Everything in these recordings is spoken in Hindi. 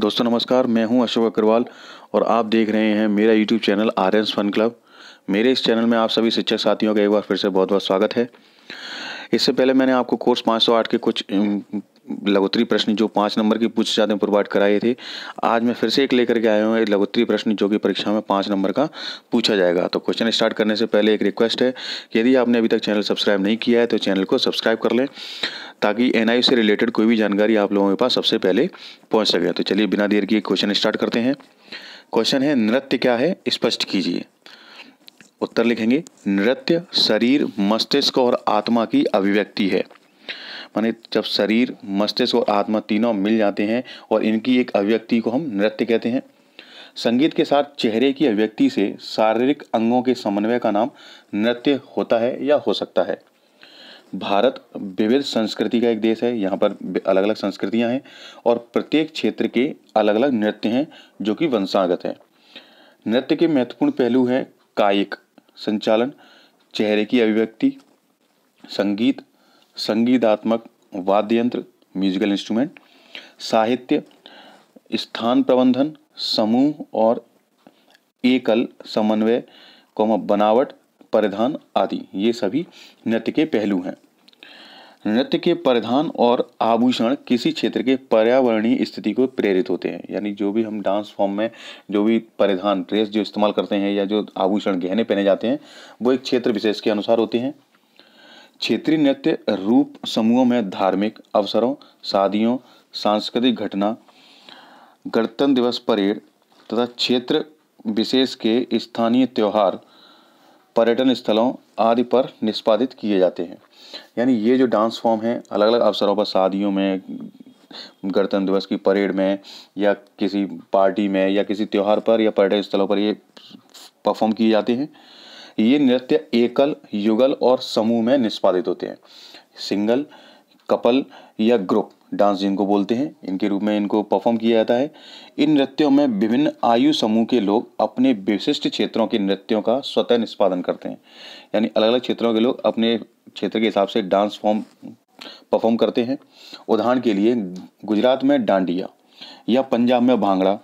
दोस्तों नमस्कार मैं हूं अशोक अग्रवाल और आप देख रहे हैं मेरा YouTube channel R N fun club मेरे इस चैनल में आप सभी शिक्षक साथियों का एक बार फिर से बहुत बहुत स्वागत है इससे पहले मैंने आपको कोर्स 508 के कुछ लघुतरी प्रश्न जो पाँच नंबर की पूछे जाते हैं प्रोवाइड कराए थे आज मैं फिर से एक लेकर के आया हूँ लघुत्री प्रश्न जो कि परीक्षा में पाँच नंबर का पूछा जाएगा तो क्वेश्चन स्टार्ट करने से पहले एक रिक्वेस्ट है यदि आपने अभी तक चैनल सब्सक्राइब नहीं किया है तो चैनल को सब्सक्राइब कर लें ताकि एन से रिलेटेड कोई भी जानकारी आप लोगों के पास सबसे पहले पहुँच सके तो चलिए बिना देर के क्वेश्चन स्टार्ट करते हैं क्वेश्चन है नृत्य क्या है स्पष्ट कीजिए उत्तर लिखेंगे नृत्य शरीर मस्तिष्क और आत्मा की अभिव्यक्ति है माने जब शरीर मस्तिष्क और आत्मा तीनों मिल जाते हैं और इनकी एक अभिव्यक्ति को हम नृत्य कहते हैं संगीत के साथ चेहरे की अभिव्यक्ति से शारीरिक अंगों के समन्वय का नाम नृत्य होता है या हो सकता है भारत विविध संस्कृति का एक देश है यहाँ पर अलग अलग संस्कृतियाँ हैं और प्रत्येक क्षेत्र के अलग अलग नृत्य हैं जो कि वंशागत हैं नृत्य के महत्वपूर्ण पहलू हैं कायिक संचालन चेहरे की अभिव्यक्ति संगीत संगीतात्मक वाद्य यंत्र म्यूजिकल इंस्ट्रूमेंट साहित्य स्थान प्रबंधन समूह और एकल समन्वय बनावट परिधान आदि ये सभी नृत्य के पहलू हैं नृत्य के परिधान और आभूषण किसी क्षेत्र के पर्यावरणीय स्थिति को प्रेरित होते हैं यानी जो भी हम डांस फॉर्म में जो भी परिधान ड्रेस जो इस्तेमाल करते हैं या जो आभूषण गहने पहने जाते हैं वो एक क्षेत्र विशेष के अनुसार होते हैं क्षेत्रीय नृत्य रूप समूहों में धार्मिक अवसरों शादियों सांस्कृतिक घटना गणतंत्र दिवस परेड तथा क्षेत्र विशेष के स्थानीय त्यौहार पर्यटन स्थलों आदि पर निष्पादित किए जाते हैं यानी ये जो डांस फॉर्म हैं अलग अलग अवसरों पर शादियों में गणतंत्र दिवस की परेड में या किसी पार्टी में या किसी त्यौहार पर या पर्यटन स्थलों पर ये परफॉर्म किए जाते हैं ये नृत्य एकल युगल और समूह में निष्पादित होते हैं सिंगल कपल या ग्रुप डांस जिनको बोलते हैं इनके रूप में इनको परफॉर्म किया जाता है इन नृत्यों में विभिन्न आयु समूह के लोग अपने विशिष्ट क्षेत्रों के नृत्यों का स्वतः निष्पादन करते हैं यानी अलग अलग क्षेत्रों के लोग अपने क्षेत्र के हिसाब से डांस फॉर्म परफॉर्म करते हैं उदाहरण के लिए गुजरात में डांडिया या पंजाब में भांगड़ा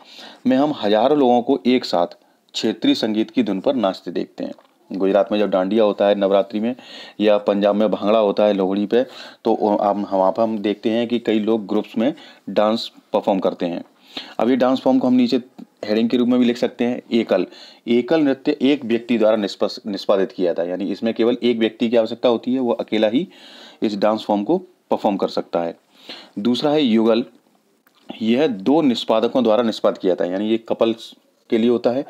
में हम हजारों लोगों को एक साथ क्षेत्रीय संगीत की धुन पर नाचते देखते हैं गुजरात में जब डांडिया होता है नवरात्रि में या पंजाब में भांगड़ा होता है लोहड़ी पे तो आप वहाँ पर हम देखते हैं कि कई लोग ग्रुप्स में डांस परफॉर्म करते हैं अब ये डांस फॉर्म को हम नीचे हेडिंग के रूप में भी लिख सकते हैं एकल एकल नृत्य एक व्यक्ति द्वारा निष्पादित किया जाता है यानी इसमें केवल एक व्यक्ति की आवश्यकता होती है वो अकेला ही इस डांस फॉर्म को परफॉर्म कर सकता है दूसरा है युगल यह दो निष्पादकों द्वारा निष्पादित किया जाता है यानी ये कपल्स के लिए होता है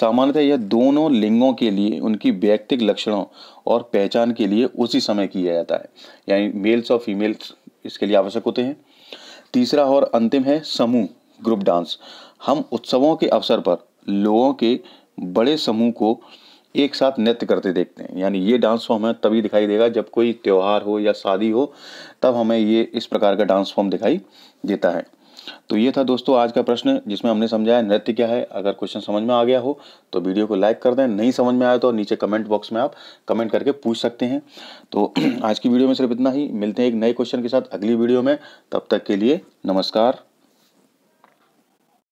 सामान्यतः यह दोनों लिंगों के लिए उनकी व्यक्तिक लक्षणों और पहचान के लिए उसी समय किया जाता है यानी मेल्स और फीमेल्स इसके लिए आवश्यक होते हैं तीसरा और अंतिम है समूह ग्रुप डांस हम उत्सवों के अवसर पर लोगों के बड़े समूह को एक साथ नृत्य करते देखते हैं यानी ये डांस फॉर्म हमें तभी दिखाई देगा जब कोई त्यौहार हो या शादी हो तब हमें ये इस प्रकार का डांस फॉर्म दिखाई देता है तो ये था दोस्तों आज का प्रश्न जिसमें हमने समझाया नृत्य क्या है अगर क्वेश्चन समझ में आ गया हो तो वीडियो को लाइक कर दें नहीं समझ में आया तो नीचे कमेंट बॉक्स में आप कमेंट करके पूछ सकते हैं तो आज की वीडियो में सिर्फ इतना ही मिलते हैं एक नए क्वेश्चन के साथ अगली वीडियो में तब तक के लिए नमस्कार